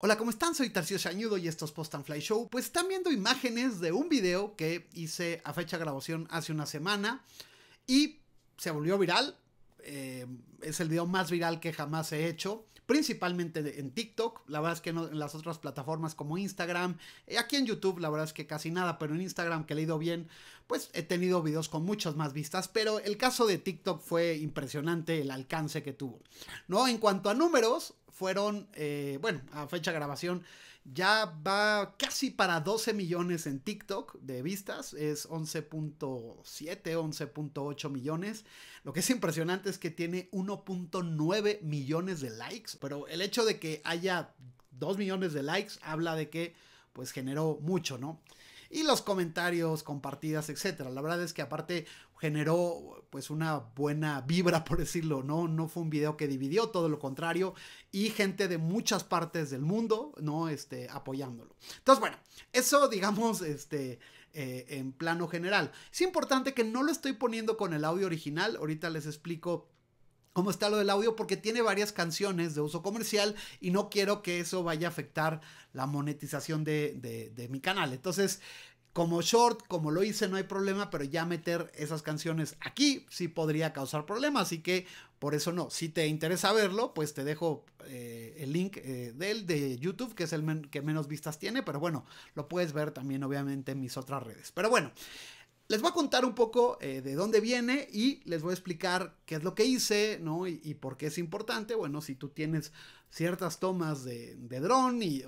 Hola, ¿cómo están? Soy Tarcio Shañudo y esto es Post and Fly Show. Pues están viendo imágenes de un video que hice a fecha de grabación hace una semana y se volvió viral. Eh, es el video más viral que jamás he hecho, principalmente en TikTok. La verdad es que en las otras plataformas como Instagram, eh, aquí en YouTube, la verdad es que casi nada, pero en Instagram que le he ido bien, pues he tenido videos con muchas más vistas. Pero el caso de TikTok fue impresionante el alcance que tuvo. ¿no? En cuanto a números, fueron, eh, bueno, a fecha grabación, ya va casi para 12 millones en TikTok de vistas, es 11.7, 11.8 millones. Lo que es impresionante es que tiene 1.9 millones de likes, pero el hecho de que haya 2 millones de likes habla de que pues generó mucho, ¿no? y los comentarios, compartidas, etcétera. La verdad es que aparte generó pues una buena vibra, por decirlo, ¿no? No fue un video que dividió, todo lo contrario, y gente de muchas partes del mundo, ¿no? Este, apoyándolo. Entonces, bueno, eso digamos, este, eh, en plano general. Es importante que no lo estoy poniendo con el audio original, ahorita les explico cómo está lo del audio, porque tiene varias canciones de uso comercial y no quiero que eso vaya a afectar la monetización de, mi canal. Entonces, como short, como lo hice, no hay problema, pero ya meter esas canciones aquí sí podría causar problemas, así que por eso no. Si te interesa verlo, pues te dejo eh, el link eh, del de YouTube, que es el que menos vistas tiene, pero bueno, lo puedes ver también obviamente en mis otras redes. Pero bueno, les voy a contar un poco eh, de dónde viene y les voy a explicar qué es lo que hice, ¿no? Y, por qué es importante. Bueno, si tú tienes ciertas tomas de, dron y,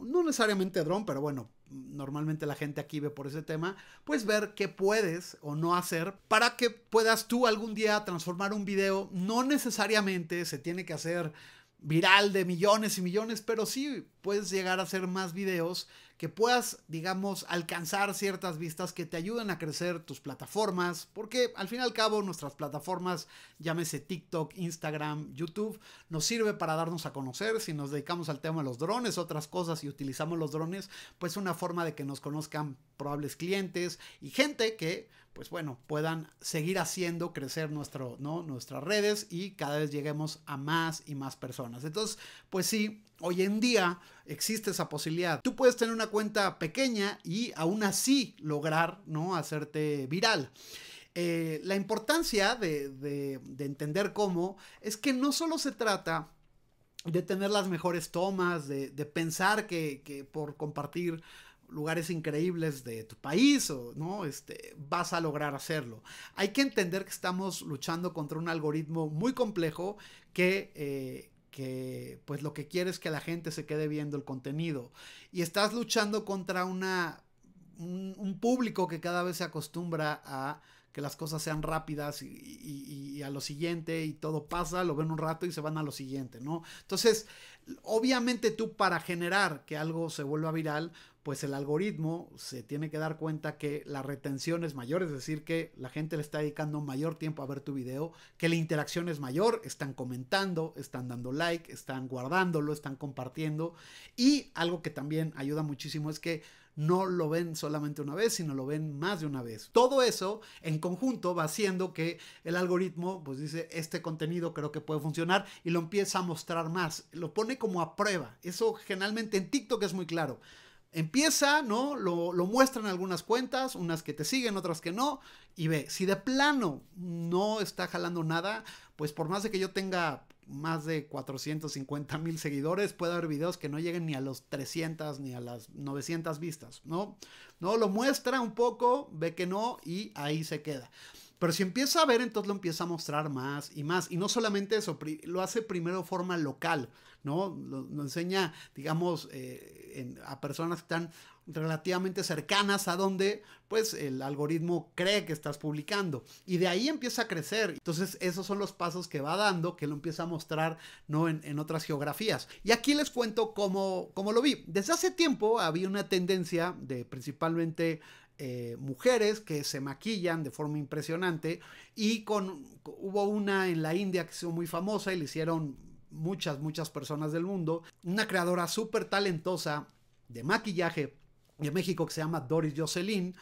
no necesariamente dron, pero bueno, normalmente la gente aquí ve por ese tema, pues ver qué puedes o no hacer para que puedas tú algún día transformar un video. No necesariamente se tiene que hacer viral de millones y millones, pero sí puedes llegar a hacer más videos que puedas, digamos, alcanzar ciertas vistas que te ayuden a crecer tus plataformas, porque al fin y al cabo nuestras plataformas, llámese TikTok, Instagram, YouTube, nos sirve para darnos a conocer, si nos dedicamos al tema de los drones, otras cosas y utilizamos los drones, pues una forma de que nos conozcan probables clientes y gente que pues bueno, puedan seguir haciendo crecer nuestro, ¿no? nuestras redes y cada vez lleguemos a más y más personas. Entonces, pues sí, hoy en día existe esa posibilidad. Tú puedes tener una cuenta pequeña y aún así lograr, ¿no? Hacerte viral. Eh, la importancia de, entender cómo es que no solo se trata de tener las mejores tomas, de, pensar que, por compartir lugares increíbles de tu país o no este vas a lograr hacerlo hay que entender que estamos luchando contra un algoritmo muy complejo que, eh, que pues lo que quiere es que la gente se quede viendo el contenido y estás luchando contra una un público que cada vez se acostumbra a que las cosas sean rápidas y, a lo siguiente y todo pasa, lo ven un rato y se van a lo siguiente, ¿no? Entonces, obviamente tú para generar que algo se vuelva viral, pues el algoritmo se tiene que dar cuenta que la retención es mayor, es decir, que la gente le está dedicando mayor tiempo a ver tu video, que la interacción es mayor, están comentando, están dando like, están guardándolo, están compartiendo y algo que también ayuda muchísimo es que no lo ven solamente una vez, sino lo ven más de una vez. Todo eso en conjunto va haciendo que el algoritmo pues dice, este contenido creo que puede funcionar y lo empieza a mostrar más, lo pone como a prueba. Eso generalmente en TikTok es muy claro. Empieza, ¿no? Lo, lo muestran algunas cuentas, unas que te siguen, otras que no, y ve, si de plano no está jalando nada, pues por más de que yo tenga más de 450 mil seguidores, puede haber videos que no lleguen ni a los 300 ni a las 900 vistas, ¿no? No, lo muestra un poco, ve que no y ahí se queda. Pero si empieza a ver, entonces lo empieza a mostrar más y más. Y no solamente eso, lo hace primero de forma local, ¿no? Lo, enseña, digamos, eh, a personas que están relativamente cercanas a donde pues el algoritmo cree que estás publicando y de ahí empieza a crecer entonces esos son los pasos que va dando que lo empieza a mostrar no en, otras geografías y aquí les cuento cómo, lo vi desde hace tiempo había una tendencia de principalmente eh, mujeres que se maquillan de forma impresionante y con hubo una en la India que se hizo muy famosa y le hicieron muchas muchas personas del mundo una creadora súper talentosa de maquillaje de México que se llama Doris Jocelyn.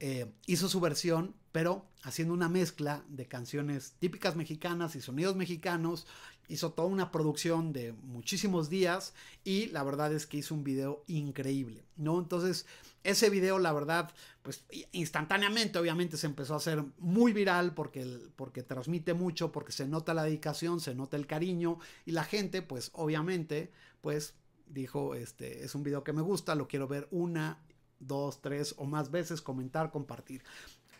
Eh, hizo su versión, pero haciendo una mezcla de canciones típicas mexicanas y sonidos mexicanos. Hizo toda una producción de muchísimos días y la verdad es que hizo un video increíble, ¿no? Entonces, ese video, la verdad, pues instantáneamente, obviamente, se empezó a hacer muy viral porque, porque transmite mucho, porque se nota la dedicación, se nota el cariño y la gente, pues obviamente, pues dijo, este es un video que me gusta, lo quiero ver una, dos, tres o más veces, comentar, compartir.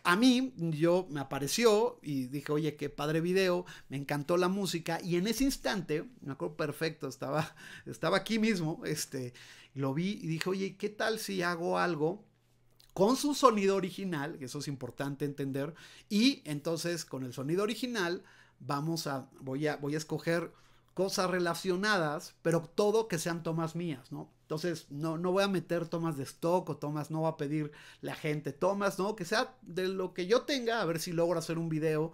A mí, yo me apareció y dije, oye, qué padre video, me encantó la música. Y en ese instante, me acuerdo perfecto, estaba, estaba aquí mismo, este, lo vi y dije, oye, ¿qué tal si hago algo con su sonido original? Que eso es importante entender. Y entonces, con el sonido original, vamos a, voy a, voy a escoger cosas relacionadas, pero todo que sean tomas mías, ¿no? Entonces, no, no voy a meter tomas de stock o tomas, no voy a pedir la gente tomas, ¿no? Que sea de lo que yo tenga, a ver si logro hacer un video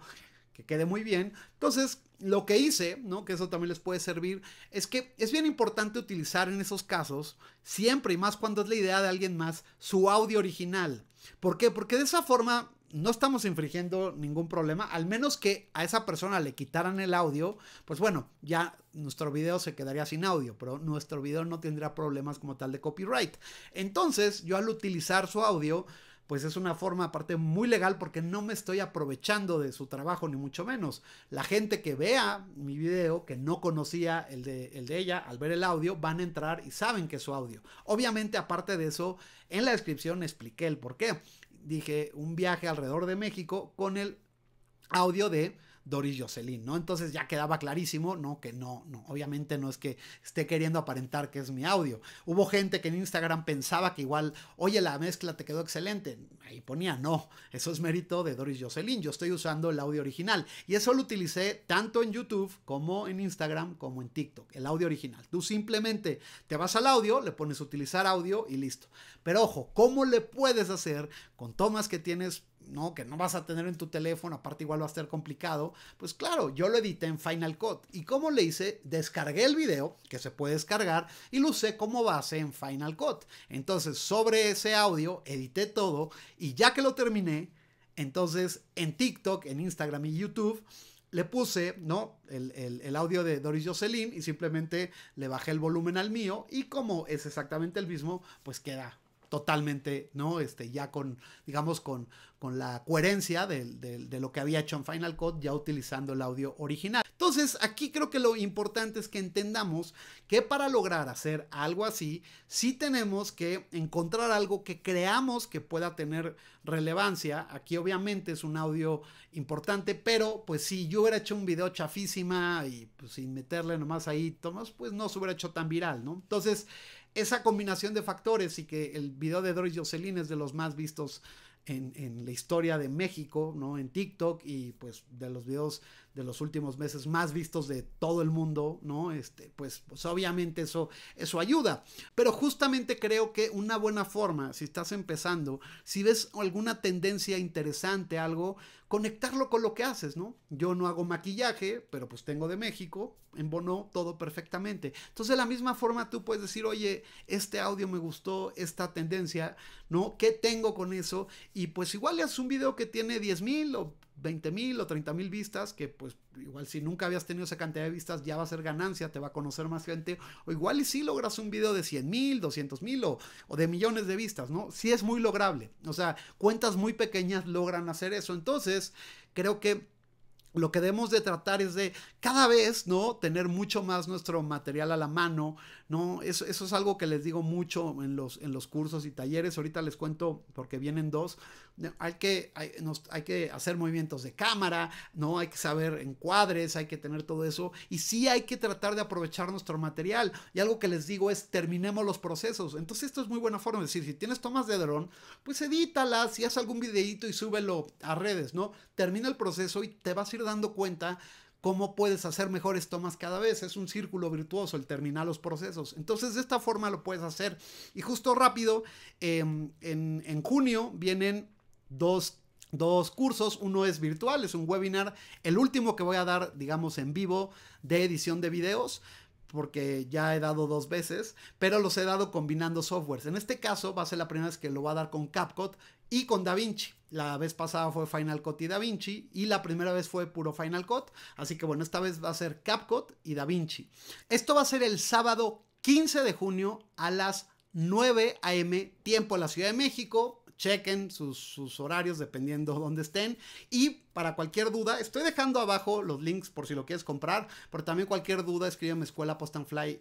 que quede muy bien. Entonces, lo que hice, ¿no? Que eso también les puede servir, es que es bien importante utilizar en esos casos, siempre y más cuando es la idea de alguien más, su audio original. ¿Por qué? Porque de esa forma no estamos infringiendo ningún problema, al menos que a esa persona le quitaran el audio, pues bueno, ya nuestro video se quedaría sin audio, pero nuestro video no tendría problemas como tal de copyright. Entonces, yo al utilizar su audio, pues es una forma aparte muy legal porque no me estoy aprovechando de su trabajo ni mucho menos. La gente que vea mi video, que no conocía el de, el de ella, al ver el audio, van a entrar y saben que es su audio. Obviamente aparte de eso, en la descripción expliqué el por qué dije un viaje alrededor de México con el audio de Doris Jocelyn, ¿no? Entonces ya quedaba clarísimo, ¿no? Que no, no, obviamente no es que esté queriendo aparentar que es mi audio. Hubo gente que en Instagram pensaba que igual, oye, la mezcla te quedó excelente. Ahí ponía, no, eso es mérito de Doris Jocelyn, yo estoy usando el audio original. Y eso lo utilicé tanto en YouTube como en Instagram como en TikTok, el audio original. Tú simplemente te vas al audio, le pones utilizar audio y listo. Pero ojo, ¿cómo le puedes hacer con tomas que tienes ¿no? Que no vas a tener en tu teléfono, aparte igual va a ser complicado. Pues claro, yo lo edité en Final Cut. ¿Y como le hice? Descargué el video, que se puede descargar, y lo usé como base en Final Cut. Entonces, sobre ese audio, edité todo, y ya que lo terminé, entonces en TikTok, en Instagram y YouTube, le puse, ¿no? El, el, audio de Doris Jocelyn y simplemente le bajé el volumen al mío y como es exactamente el mismo, pues queda totalmente, ¿no? Este, ya con, digamos, con, con la coherencia de, lo que había hecho en Final Cut, ya utilizando el audio original. Entonces, aquí creo que lo importante es que entendamos que para lograr hacer algo así, sí tenemos que encontrar algo que creamos que pueda tener relevancia. Aquí obviamente es un audio importante, pero pues si yo hubiera hecho un video chafísima y pues, sin meterle nomás ahí Tomás, pues no se hubiera hecho tan viral, ¿no? Entonces, esa combinación de factores y que el video de Doris Jocelyn es de los más vistos en, en, la historia de México, ¿no? En TikTok y pues de los videos de los últimos meses más vistos de todo el mundo, ¿no? Este, pues, pues obviamente eso, eso ayuda. Pero justamente creo que una buena forma, si estás empezando, si ves alguna tendencia interesante, algo, conectarlo con lo que haces, ¿no? Yo no hago maquillaje, pero pues tengo de México, en Bono, todo perfectamente. Entonces, de la misma forma tú puedes decir, oye, este audio me gustó, esta tendencia, ¿no? ¿Qué tengo con eso? Y pues igual le haces un video que tiene 10.000 mil o 20 mil o 30 mil vistas, que pues igual si nunca habías tenido esa cantidad de vistas ya va a ser ganancia, te va a conocer más gente, o igual y si logras un video de 100 mil, 200 mil o, de millones de vistas, ¿no? Sí es muy lograble, o sea, cuentas muy pequeñas logran hacer eso, entonces creo que... Lo que debemos de tratar es de cada vez, ¿no? Tener mucho más nuestro material a la mano, ¿no? Eso, eso es algo que les digo mucho en los, en los cursos y talleres. Ahorita les cuento, porque vienen dos, hay que, hay, que hacer movimientos de cámara, ¿no? Hay que saber encuadres, hay que tener todo eso. Y sí hay que tratar de aprovechar nuestro material. Y algo que les digo es, terminemos los procesos. Entonces esto es muy buena forma de decir, si tienes tomas de dron, pues edítalas y haz algún videito y súbelo a redes, ¿no? Termina el proceso y te vas a ir dando cuenta cómo puedes hacer mejores tomas cada vez. Es un círculo virtuoso el terminar los procesos. Entonces de esta forma lo puedes hacer. Y justo rápido, em, en, en junio vienen dos cursos. Uno es virtual, es un webinar. El último que voy a dar, digamos, en vivo de edición de videos, porque ya he dado dos veces, pero los he dado combinando softwares. En este caso va a ser la primera vez que lo va a dar con CapCut y con DaVinci. La vez pasada fue Final Cut y DaVinci y la primera vez fue puro Final Cut. Así que bueno, esta vez va a ser CapCut y DaVinci. Esto va a ser el sábado 15 de junio a las 9 a.m. tiempo en la Ciudad de México, chequen sus, horarios dependiendo dónde estén. Y para cualquier duda, estoy dejando abajo los links por si lo quieres comprar, pero también cualquier duda, escríbeme escuela post and fly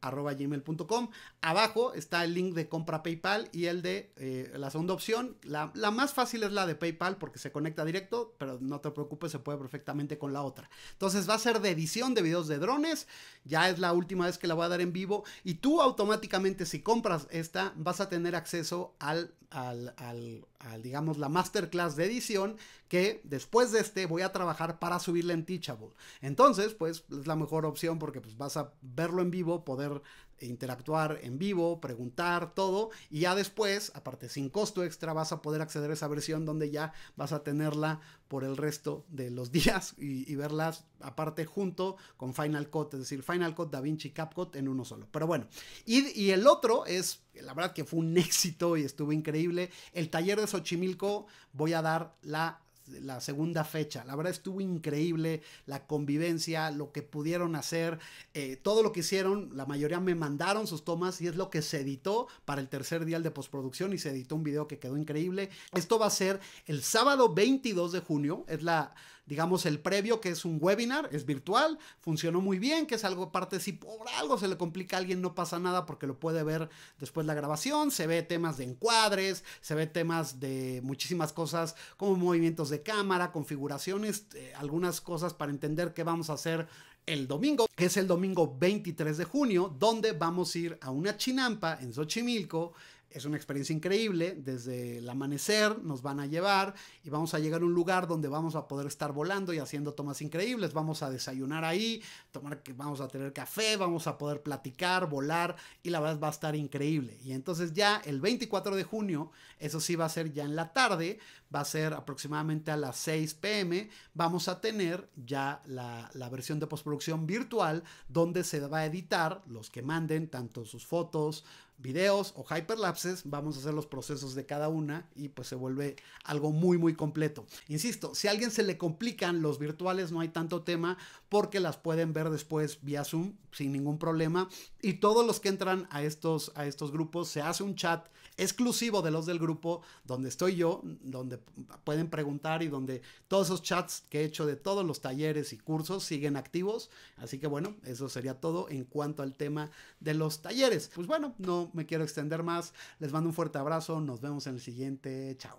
arroba gmail.com. Abajo está el link de compra PayPal y el de eh, la segunda opción. La, la, más fácil es la de PayPal porque se conecta directo, pero no te preocupes, se puede perfectamente con la otra. Entonces va a ser de edición de videos de drones. Ya es la última vez que la voy a dar en vivo. Y tú automáticamente si compras esta vas a tener acceso al, al digamos, la masterclass de edición que después de este voy a trabajar para subirla en Teachable. Entonces, pues es la mejor opción porque pues, vas a verlo en vivo, poder interactuar en vivo, preguntar, todo. Y ya después, aparte sin costo extra, vas a poder acceder a esa versión donde ya vas a tenerla por el resto de los días y, verlas aparte junto con Final Cut, es decir, Final Cut, DaVinci y CapCut en uno solo. Pero bueno, y, y el otro es la verdad que fue un éxito y estuvo increíble. El taller de Xochimilco, voy a dar la la segunda fecha. La verdad estuvo increíble la convivencia, lo que pudieron hacer, eh, todo lo que hicieron, la mayoría me mandaron sus tomas y es lo que se editó para el tercer día de postproducción y se editó un video que quedó increíble. Esto va a ser el sábado 22 de junio, es la digamos, el previo, que es un webinar, es virtual, funcionó muy bien, que es algo aparte si por algo se le complica a alguien, no pasa nada porque lo puede ver después la grabación, se ve temas de encuadres, se ve temas de muchísimas cosas como movimientos de cámara, configuraciones, eh, algunas cosas para entender qué vamos a hacer el domingo, que es el domingo 23 de junio, donde vamos a ir a una chinampa en Xochimilco, es una experiencia increíble, desde el amanecer nos van a llevar y vamos a llegar a un lugar donde vamos a poder estar volando y haciendo tomas increíbles, vamos a desayunar ahí, tomar, vamos a tener café, vamos a poder platicar, volar y la verdad va a estar increíble. Y entonces ya el 24 de junio, eso sí va a ser ya en la tarde, va a ser aproximadamente a las 6 pm, vamos a tener ya la, la versión de postproducción virtual donde se va a editar los que manden tanto sus fotos, videos o hyperlapses, vamos a hacer los procesos de cada una y pues se vuelve algo muy muy completo. Insisto, si a alguien se le complican los virtuales no hay tanto tema porque las pueden ver después vía Zoom sin ningún problema y todos los que entran a estos a estos grupos se hace un chat exclusivo de los del grupo donde estoy yo, donde pueden preguntar y donde todos esos chats que he hecho de todos los talleres y cursos siguen activos, así que bueno, eso sería todo en cuanto al tema de los talleres. Pues bueno, no me quiero extender más. Les mando un fuerte abrazo, nos vemos en el siguiente, chao.